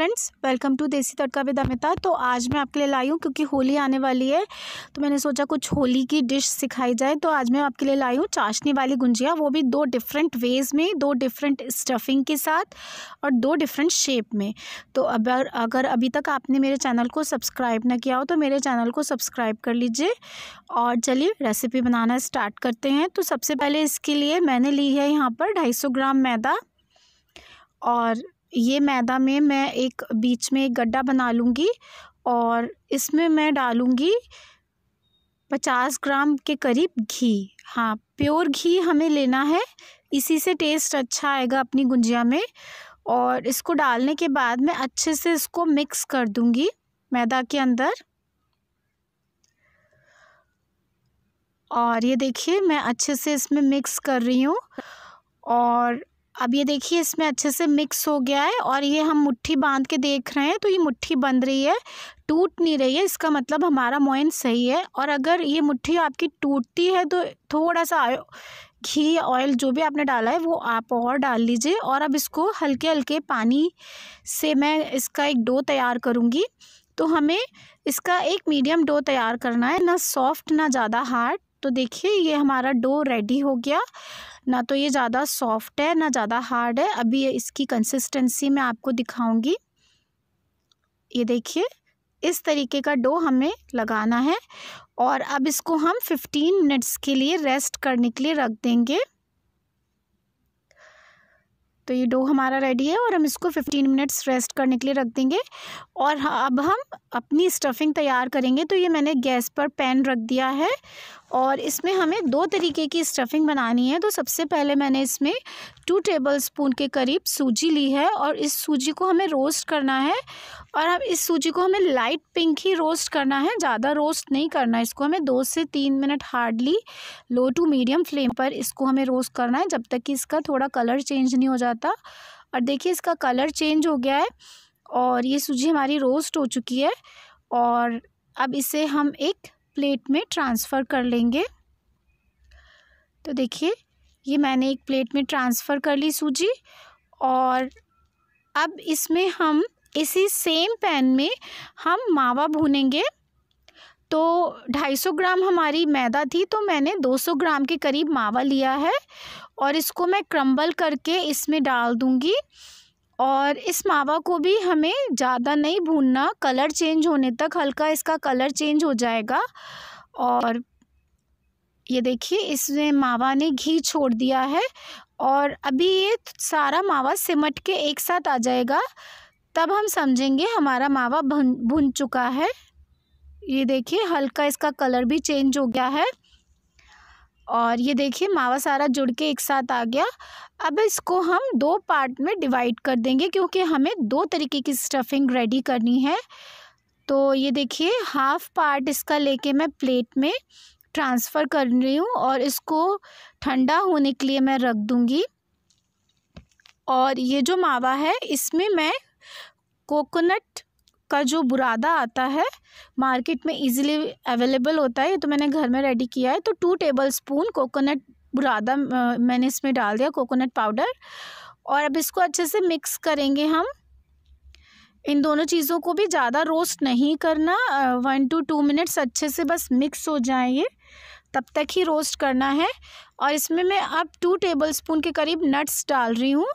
friends welcome to देसी तड़का with Amita तो आज मैं आपके लिए लाई हूँ क्योंकि होली आने वाली है तो मैंने सोचा कुछ होली की डिश सिखाई जाए तो आज मैं आपके लिए लाई हूँ चाशनी वाली गुंजिया वो भी दो डिफरेंट वेज में दो डिफरेंट स्टफिंग के साथ और दो डिफरेंट शेप में तो अगर अगर अभी तक आपने मेरे चैनल को सब्सक्राइब ना किया हो तो मेरे चैनल को सब्सक्राइब कर लीजिए और चलिए रेसिपी बनाना स्टार्ट करते हैं तो सबसे पहले इसके लिए मैंने ली है यहाँ पर ढाई ग्राम मैदा और ये मैदा में मैं एक बीच में एक गड्ढा बना लूँगी और इसमें मैं डालूँगी पचास ग्राम के करीब घी हाँ प्योर घी हमें लेना है इसी से टेस्ट अच्छा आएगा अपनी गुंजिया में और इसको डालने के बाद मैं अच्छे से इसको मिक्स कर दूँगी मैदा के अंदर और ये देखिए मैं अच्छे से इसमें मिक्स कर रही हूँ और अब ये देखिए इसमें अच्छे से मिक्स हो गया है और ये हम मुट्ठी बांध के देख रहे हैं तो ये मुट्ठी बन रही है टूट नहीं रही है इसका मतलब हमारा मोइन सही है और अगर ये मुट्ठी आपकी टूटती है तो थोड़ा सा घी ऑयल जो भी आपने डाला है वो आप और डाल लीजिए और अब इसको हल्के हल्के पानी से मैं इसका एक डो तैयार करूँगी तो हमें इसका एक मीडियम डो तैयार करना है ना सॉफ्ट ना ज़्यादा हार्ड तो देखिए ये हमारा डो रेडी हो गया ना तो ये ज़्यादा सॉफ्ट है ना ज़्यादा हार्ड है अभी ये इसकी कंसिस्टेंसी मैं आपको दिखाऊंगी ये देखिए इस तरीके का डो हमें लगाना है और अब इसको हम 15 मिनट्स के लिए रेस्ट करने के लिए रख देंगे तो ये डो हमारा रेडी है और हम इसको 15 मिनट्स रेस्ट करने के लिए रख देंगे और अब हम अपनी स्टफिंग तैयार करेंगे तो ये मैंने गैस पर पैन रख दिया है और इसमें हमें दो तरीके की स्टफिंग बनानी है तो सबसे पहले मैंने इसमें टू टेबल स्पून के करीब सूजी ली है और इस सूजी को हमें रोस्ट करना है और हम इस सूजी को हमें लाइट पिंक ही रोस्ट करना है ज़्यादा रोस्ट नहीं करना है इसको हमें दो से तीन minute hardly low to medium flame पर इसको हमें रोस्ट करना है जब तक कि इसका थोड़ा कलर चेंज नहीं हो जाता और देखिए इसका कलर चेंज हो गया है और ये सूजी हमारी रोस्ट हो चुकी है और अब इसे हम एक प्लेट में ट्रांसफ़र कर लेंगे तो देखिए ये मैंने एक प्लेट में ट्रांसफ़र कर ली सूजी और अब इसमें हम इसी सेम पैन में हम मावा भूनेंगे तो 250 ग्राम हमारी मैदा थी तो मैंने 200 ग्राम के करीब मावा लिया है और इसको मैं क्रम्बल करके इसमें डाल दूँगी और इस मावा को भी हमें ज़्यादा नहीं भूनना कलर चेंज होने तक हल्का इसका कलर चेंज हो जाएगा और ये देखिए इसमें मावा ने घी छोड़ दिया है और अभी ये सारा मावा सिमट के एक साथ आ जाएगा तब हम समझेंगे हमारा मावा भुन भुन चुका है ये देखिए हल्का इसका कलर भी चेंज हो गया है और ये देखिए मावा सारा जुड़ के एक साथ आ गया अब इसको हम दो पार्ट में डिवाइड कर देंगे क्योंकि हमें दो तरीके की स्टफिंग रेडी करनी है तो ये देखिए हाफ पार्ट इसका लेके मैं प्लेट में ट्रांसफ़र कर रही हूँ और इसको ठंडा होने के लिए मैं रख दूँगी और ये जो मावा है इसमें मैं कोकोनट का जो बुरादा आता है मार्केट में इजीली अवेलेबल होता है ये तो मैंने घर में रेडी किया है तो टू टेबल स्पून कोकोनट बुरादा मैंने इसमें डाल दिया कोकोनट पाउडर और अब इसको अच्छे से मिक्स करेंगे हम इन दोनों चीज़ों को भी ज़्यादा रोस्ट नहीं करना वन टू टू मिनट्स अच्छे से बस मिक्स हो जाए ये तब तक ही रोस्ट करना है और इसमें मैं अब टू टेबल स्पून के करीब नट्स डाल रही हूँ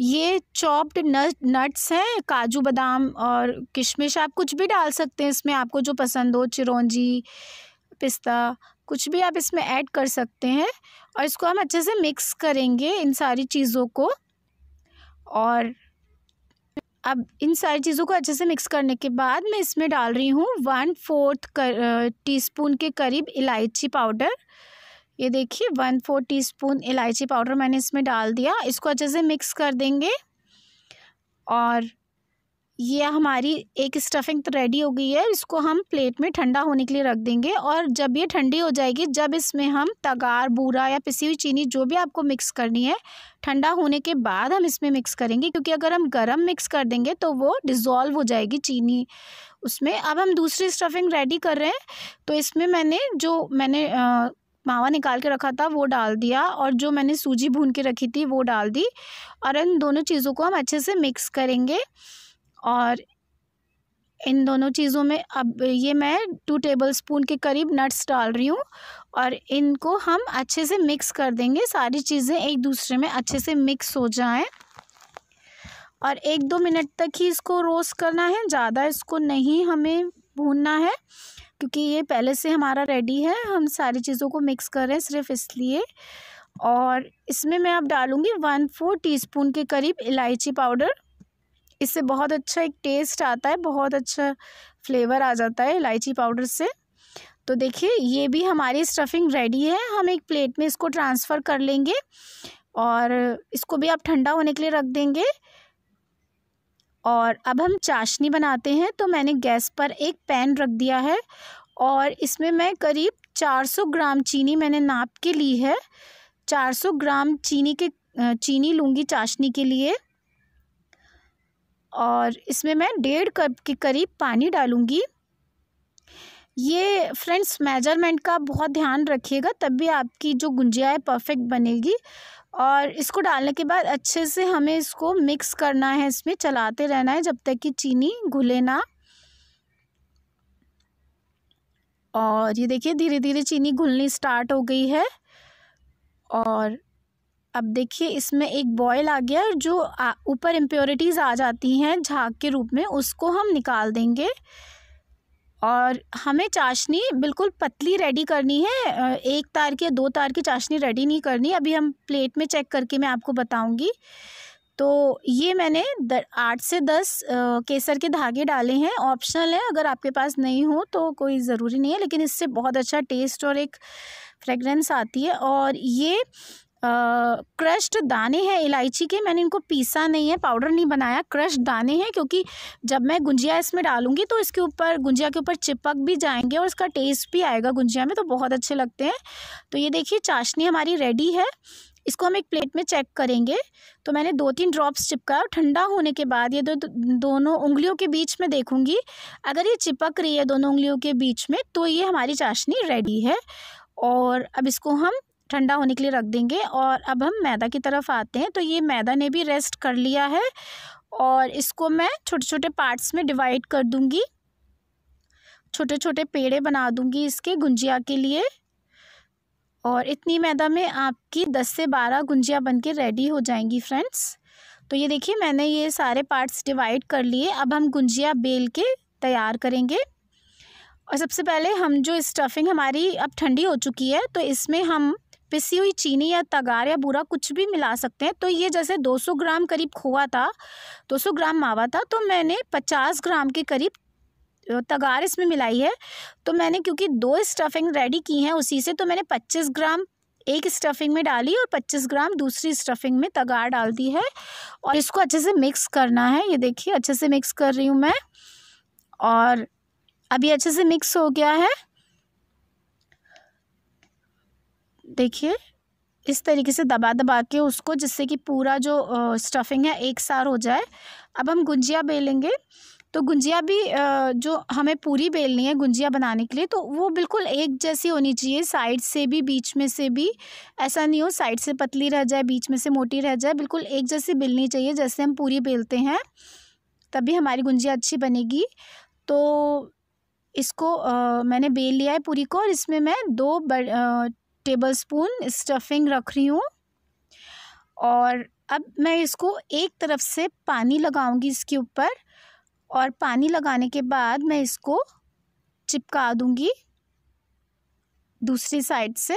ये चॉप्ड नट्स हैं काजू बादाम और किशमिश आप कुछ भी डाल सकते हैं इसमें आपको जो पसंद हो चिरौंजी पिस्ता कुछ भी आप इसमें ऐड कर सकते हैं और इसको हम अच्छे से मिक्स करेंगे इन सारी चीज़ों को और अब इन सारी चीज़ों को अच्छे से मिक्स करने के बाद मैं इसमें डाल रही हूँ वन फोर्थ टी स्पून के करीब इलायची पाउडर ये देखिए वन फोर टीस्पून इलायची पाउडर मैंने इसमें डाल दिया इसको अच्छे से मिक्स कर देंगे और ये हमारी एक स्टफिंग तो रेडी हो गई है इसको हम प्लेट में ठंडा होने के लिए रख देंगे और जब ये ठंडी हो जाएगी जब इसमें हम तगार बूरा या पिसी हुई चीनी जो भी आपको मिक्स करनी है ठंडा होने के बाद हम इसमें मिक्स करेंगे क्योंकि अगर हम गरम मिक्स कर देंगे तो वो डिज़ोल्व हो जाएगी चीनी उसमें अब हम दूसरी स्टफिंग रेडी कर रहे हैं तो इसमें मैंने जो मैंने आ, मावा निकाल के रखा था वो डाल दिया और जो मैंने सूजी भून के रखी थी वो डाल दी और इन दोनों चीज़ों को हम अच्छे से मिक्स करेंगे और इन दोनों चीज़ों में अब ये मैं टू टेबल स्पून के करीब नट्स डाल रही हूँ और इनको हम अच्छे से मिक्स कर देंगे सारी चीज़ें एक दूसरे में अच्छे से मिक्स हो जाएं और एक दो मिनट तक ही इसको रोस्ट करना है ज़्यादा इसको नहीं हमें भूनना है क्योंकि ये पहले से हमारा रेडी है हम सारी चीज़ों को मिक्स कर रहे हैं सिर्फ इसलिए और इसमें मैं अब डालूँगी वन फोर टीस्पून के करीब इलायची पाउडर इससे बहुत अच्छा एक टेस्ट आता है बहुत अच्छा फ्लेवर आ जाता है इलायची पाउडर से तो देखिए ये भी हमारी स्टफिंग रेडी है हम एक प्लेट में इसको ट्रांसफ़र कर लेंगे और इसको भी आप ठंडा होने के लिए रख देंगे और अब हम चाशनी बनाते हैं तो मैंने गैस पर एक पैन रख दिया है और इसमें मैं करीब 400 ग्राम चीनी मैंने नाप के ली है 400 ग्राम चीनी के चीनी लूँगी चाशनी के लिए और इसमें मैं डेढ़ कप के करीब पानी डालूँगी ये फ्रेंड्स मेजरमेंट का बहुत ध्यान रखिएगा तब भी आपकी जो गुंजियाएँ परफेक्ट बनेगी और इसको डालने के बाद अच्छे से हमें इसको मिक्स करना है इसमें चलाते रहना है जब तक कि चीनी घुले ना और ये देखिए धीरे धीरे चीनी घुलनी स्टार्ट हो गई है और अब देखिए इसमें एक बॉयल आ गया जो ऊपर इम्प्योरिटीज़ आ जाती हैं झाग के रूप में उसको हम निकाल देंगे और हमें चाशनी बिल्कुल पतली रेडी करनी है एक तार की दो तार की चाशनी रेडी नहीं करनी अभी हम प्लेट में चेक करके मैं आपको बताऊंगी तो ये मैंने आठ से दस केसर के धागे डाले हैं ऑप्शनल है अगर आपके पास नहीं हो तो कोई ज़रूरी नहीं है लेकिन इससे बहुत अच्छा टेस्ट और एक फ्रेगरेंस आती है और ये क्रश्ड दाने हैं इलायची के मैंने इनको पीसा नहीं है पाउडर नहीं बनाया क्रश्ड दाने हैं क्योंकि जब मैं गुंजिया इसमें डालूंगी तो इसके ऊपर गुंजिया के ऊपर चिपक भी जाएंगे और इसका टेस्ट भी आएगा गुंजिया में तो बहुत अच्छे लगते हैं तो ये देखिए चाशनी हमारी रेडी है इसको हम एक प्लेट में चेक करेंगे तो मैंने दो तीन ड्रॉप्स चिपकाया और ठंडा होने के बाद ये दो दोनों उंगलियों के बीच में देखूंगी अगर ये चिपक रही है दोनों उंगलियों के बीच में तो ये हमारी चाशनी रेडी है और अब इसको हम ठंडा होने के लिए रख देंगे और अब हम मैदा की तरफ आते हैं तो ये मैदा ने भी रेस्ट कर लिया है और इसको मैं छोटे छोटे पार्ट्स में डिवाइड कर दूँगी छोटे छोटे पेड़े बना दूँगी इसके गुंजिया के लिए और इतनी मैदा में आपकी दस से बारह गुंजिया बन के रेडी हो जाएंगी फ्रेंड्स तो ये देखिए मैंने ये सारे पार्ट्स डिवाइड कर लिए अब हम गुंजिया बेल के तैयार करेंगे और सबसे पहले हम जो स्टफिंग हमारी अब ठंडी हो चुकी है तो इसमें हम पिसी हुई चीनी या तगार या बुरा कुछ भी मिला सकते हैं तो ये जैसे 200 ग्राम करीब खोआ था 200 ग्राम मावा था तो मैंने 50 ग्राम के करीब तगार इसमें मिलाई है तो मैंने क्योंकि दो स्टफिंग रेडी की हैं उसी से तो मैंने 25 ग्राम एक स्टफिंग में डाली और 25 ग्राम दूसरी स्टफिंग में तगार डाल दी है और इसको अच्छे से मिक्स करना है ये देखिए अच्छे से मिक्स कर रही हूँ मैं और अभी अच्छे से मिक्स हो गया है देखिए इस तरीके से दबा दबा के उसको जिससे कि पूरा जो स्टफिंग है एक सार हो जाए अब हम गुंजिया बेलेंगे तो गुंजिया भी जो हमें पूरी बेलनी है गुंजिया बनाने के लिए तो वो बिल्कुल एक जैसी होनी चाहिए साइड से भी बीच में से भी ऐसा नहीं हो साइड से पतली रह जाए बीच में से मोटी रह जाए बिल्कुल एक जैसी बेलनी चाहिए जैसे हम पूरी बेलते हैं तभी हमारी गुंजिया अच्छी बनेगी तो इसको आ, मैंने बेल लिया है पूरी को और इसमें मैं दो बड़, आ, टेबलस्पून स्टफिंग रख रही हूँ और अब मैं इसको एक तरफ से पानी लगाऊंगी इसके ऊपर और पानी लगाने के बाद मैं इसको चिपका दूंगी दूसरी साइड से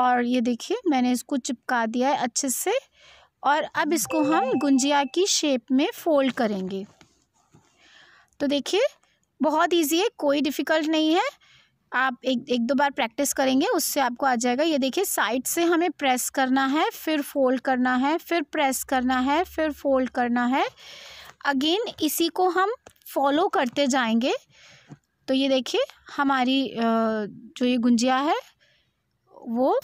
और ये देखिए मैंने इसको चिपका दिया है अच्छे से और अब इसको हम गुंजिया की शेप में फ़ोल्ड करेंगे तो देखिए बहुत इजी है कोई डिफ़िकल्ट नहीं है आप एक एक दो बार प्रैक्टिस करेंगे उससे आपको आ जाएगा ये देखिए साइड से हमें प्रेस करना है फिर फोल्ड करना है फिर प्रेस करना है फिर फोल्ड करना है अगेन इसी को हम फॉलो करते जाएंगे तो ये देखिए हमारी जो ये गुंजिया है वो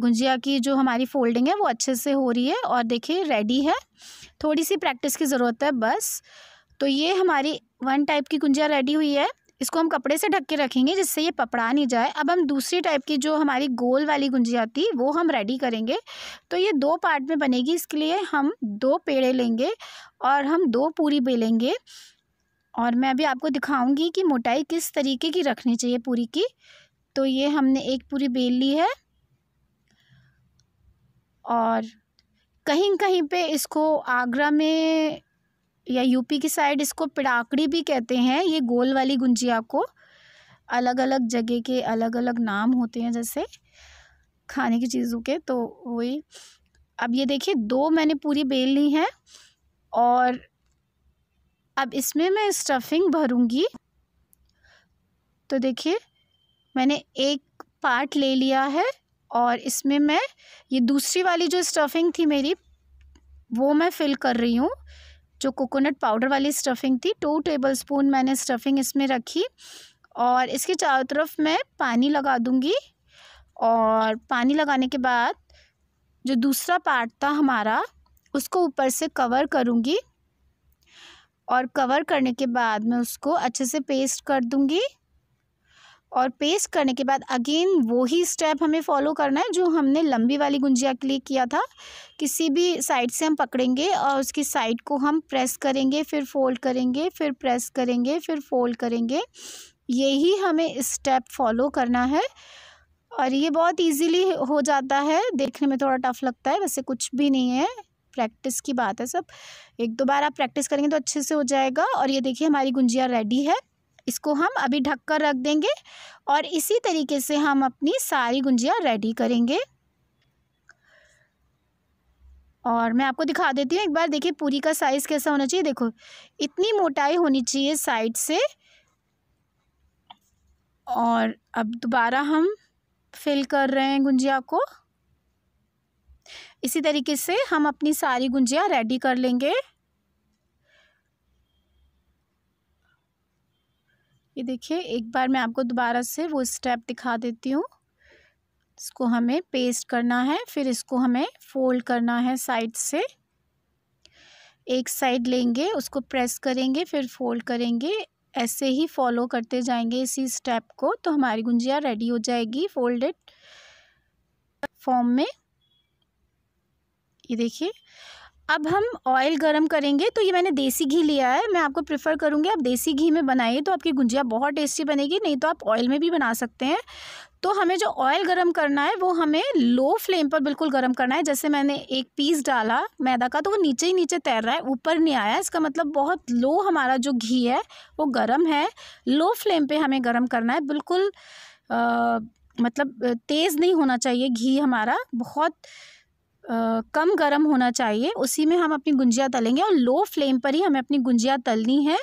गुंजिया की जो हमारी फोल्डिंग है वो अच्छे से हो रही है और देखिए रेडी है थोड़ी सी प्रैक्टिस की ज़रूरत है बस तो ये हमारी वन टाइप की गुंजिया रेडी हुई है इसको हम कपड़े से ढक के रखेंगे जिससे ये पपड़ा नहीं जाए अब हम दूसरी टाइप की जो हमारी गोल वाली गुंजिया थी वो हम रेडी करेंगे तो ये दो पार्ट में बनेगी इसके लिए हम दो पेड़े लेंगे और हम दो पूरी बेलेंगे और मैं अभी आपको दिखाऊंगी कि मोटाई किस तरीके की रखनी चाहिए पूरी की तो ये हमने एक पूरी बेल ली है और कहीं कहीं पे इसको आगरा में या यूपी की साइड इसको पिड़ाकड़ी भी कहते हैं ये गोल वाली गुंजिया को अलग अलग जगह के अलग अलग नाम होते हैं जैसे खाने की चीज़ों के तो वही अब ये देखिए दो मैंने पूरी बेल ली है और अब इसमें मैं स्टफिंग भरूँगी तो देखिए मैंने एक पार्ट ले लिया है और इसमें मैं ये दूसरी वाली जो स्टफिंग थी मेरी वो मैं फिल कर रही हूँ जो कोकोनट पाउडर वाली स्टफिंग थी टू टेबल स्पून मैंने स्टफिंग इसमें रखी और इसके चारों तरफ मैं पानी लगा दूँगी और पानी लगाने के बाद जो दूसरा पार्ट था हमारा उसको ऊपर से कवर करूँगी और कवर करने के बाद मैं उसको अच्छे से पेस्ट कर दूँगी और पेस्ट करने के बाद अगेन वही स्टेप हमें फॉलो करना है जो हमने लंबी वाली गुंजिया के लिए किया था किसी भी साइड से हम पकड़ेंगे और उसकी साइड को हम प्रेस करेंगे फिर फोल्ड करेंगे फिर प्रेस करेंगे फिर फोल्ड करेंगे यही हमें स्टेप फॉलो करना है और ये बहुत इजीली हो जाता है देखने में थोड़ा टफ लगता है वैसे कुछ भी नहीं है प्रैक्टिस की बात है सब एक दो बार आप प्रैक्टिस करेंगे तो अच्छे से हो जाएगा और ये देखिए हमारी गुंजिया रेडी है इसको हम अभी ढक कर रख देंगे और इसी तरीके से हम अपनी सारी गुंजिया रेडी करेंगे और मैं आपको दिखा देती हूँ एक बार देखिए पूरी का साइज़ कैसा होना चाहिए देखो इतनी मोटाई होनी चाहिए साइड से और अब दोबारा हम फिल कर रहे हैं गुंजिया को इसी तरीके से हम अपनी सारी गुंजिया रेडी कर लेंगे ये देखिए एक बार मैं आपको दोबारा से वो स्टेप दिखा देती हूँ इसको हमें पेस्ट करना है फिर इसको हमें फोल्ड करना है साइड से एक साइड लेंगे उसको प्रेस करेंगे फिर फोल्ड करेंगे ऐसे ही फॉलो करते जाएंगे इसी स्टेप को तो हमारी गुंजिया रेडी हो जाएगी फोल्डेड फॉर्म में ये देखिए अब हम ऑयल गरम करेंगे तो ये मैंने देसी घी लिया है मैं आपको प्रेफर करूँगी आप देसी घी में बनाइए तो आपकी गुंजिया बहुत टेस्टी बनेगी नहीं तो आप ऑयल में भी बना सकते हैं तो हमें जो ऑयल गरम करना है वो हमें लो फ्लेम पर बिल्कुल गरम करना है जैसे मैंने एक पीस डाला मैदा का तो वो नीचे ही नीचे तैर रहा है ऊपर नहीं आया इसका मतलब बहुत लो हमारा जो घी है वो गर्म है लो फ्लेम पर हमें गर्म करना है बिल्कुल आ, मतलब तेज़ नहीं होना चाहिए घी हमारा बहुत कम गर्म होना चाहिए उसी में हम अपनी गुंजिया तलेंगे और लो फ्लेम पर ही हमें अपनी गुंजिया तलनी है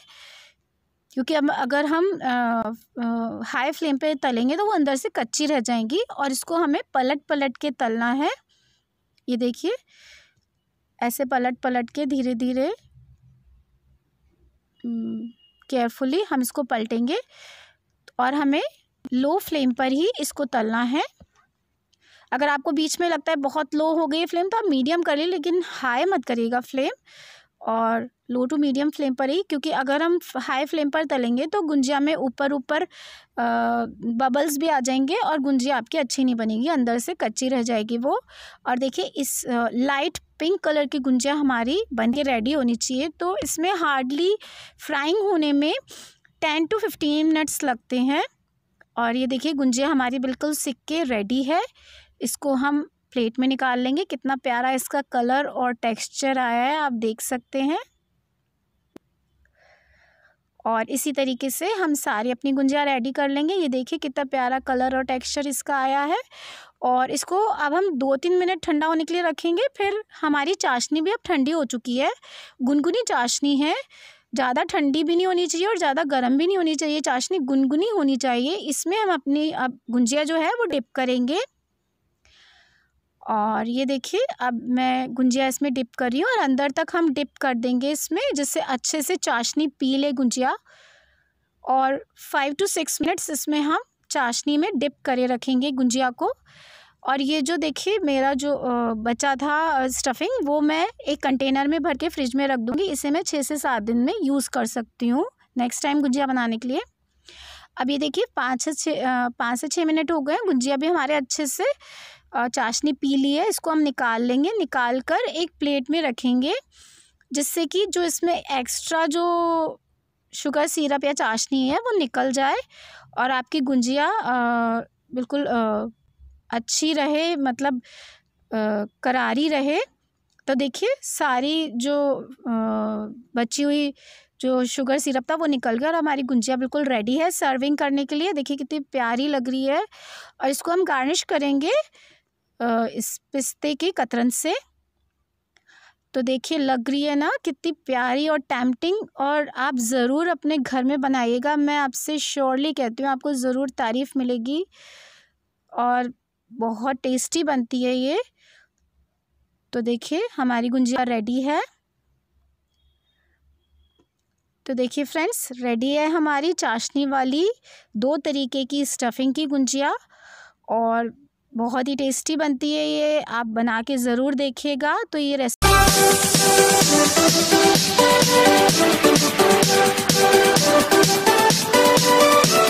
क्योंकि अब अगर हम आ, आ, हाई फ्लेम पे तलेंगे तो वो अंदर से कच्ची रह जाएंगी और इसको हमें पलट पलट के तलना है ये देखिए ऐसे पलट पलट के धीरे धीरे केयरफुली हम इसको पलटेंगे और हमें लो फ्लेम पर ही इसको तलना है अगर आपको बीच में लगता है बहुत लो हो गई फ्लेम तो आप मीडियम करिए लेकिन हाई मत करिएगा फ्लेम और लो टू मीडियम फ्लेम पर ही क्योंकि अगर हम हाई फ्लेम पर तलेंगे तो गुंजिया में ऊपर ऊपर बबल्स भी आ जाएंगे और गुंजिया आपकी अच्छी नहीं बनेगी अंदर से कच्ची रह जाएगी वो और देखिए इस आ, लाइट पिंक कलर की गुंजिया हमारी बन के रेडी होनी चाहिए तो इसमें हार्डली फ्राइंग होने में टेन टू फिफ्टीन मिनट्स लगते हैं और ये देखिए गुंजिया हमारी बिल्कुल सिक के रेडी है इसको हम प्लेट में निकाल लेंगे कितना प्यारा इसका कलर और टेक्सचर आया है आप देख सकते हैं और इसी तरीके से हम सारी अपनी गुंजिया रेडी कर लेंगे ये देखिए कितना प्यारा कलर और टेक्सचर इसका आया है और इसको अब हम दो तीन मिनट ठंडा होने के लिए रखेंगे फिर हमारी चाशनी भी अब ठंडी हो चुकी है गुनगुनी चाशनी है ज़्यादा ठंडी भी नहीं होनी चाहिए और ज़्यादा गर्म भी नहीं होनी चाहिए चाशनी गुनगुनी होनी चाहिए इसमें हम अपनी अब गुंजिया जो है वो डिप करेंगे और ये देखिए अब मैं गुंजिया इसमें डिप कर रही हूँ और अंदर तक हम डिप कर देंगे इसमें जिससे अच्छे से चाशनी पी ले गुंजिया और फाइव टू सिक्स मिनट्स इसमें हम चाशनी में डिप करे रखेंगे गुंजिया को और ये जो देखिए मेरा जो बचा था स्टफिंग वो मैं एक कंटेनर में भर के फ्रिज में रख दूँगी इसे मैं छः से सात दिन में यूज़ कर सकती हूँ नेक्स्ट टाइम गुंजिया बनाने के लिए अब ये देखिए पाँच से छः पाँच से छः मिनट हो गए गुंजिया भी हमारे अच्छे से चाशनी पी ली है इसको हम निकाल लेंगे निकाल कर एक प्लेट में रखेंगे जिससे कि जो इसमें एक्स्ट्रा जो शुगर सिरप या चाशनी है वो निकल जाए और आपकी गुंजिया बिल्कुल अच्छी रहे मतलब करारी रहे तो देखिए सारी जो बची हुई जो शुगर सिरप था वो निकल गया और हमारी गुंजिया बिल्कुल रेडी है सर्विंग करने के लिए देखिए कितनी प्यारी लग रही है और इसको हम गार्निश करेंगे इस पिस्ते के कतरन से तो देखिए लग रही है ना कितनी प्यारी और टैम्पटिंग और आप ज़रूर अपने घर में बनाइएगा मैं आपसे श्योरली कहती हूँ आपको ज़रूर तारीफ़ मिलेगी और बहुत टेस्टी बनती है ये तो देखिए हमारी गुंजिया रेडी है तो देखिए फ्रेंड्स रेडी है हमारी चाशनी वाली दो तरीके की स्टफिंग की गुंजिया और बहुत ही टेस्टी बनती है ये आप बना के ज़रूर देखिएगा तो ये रेसिपी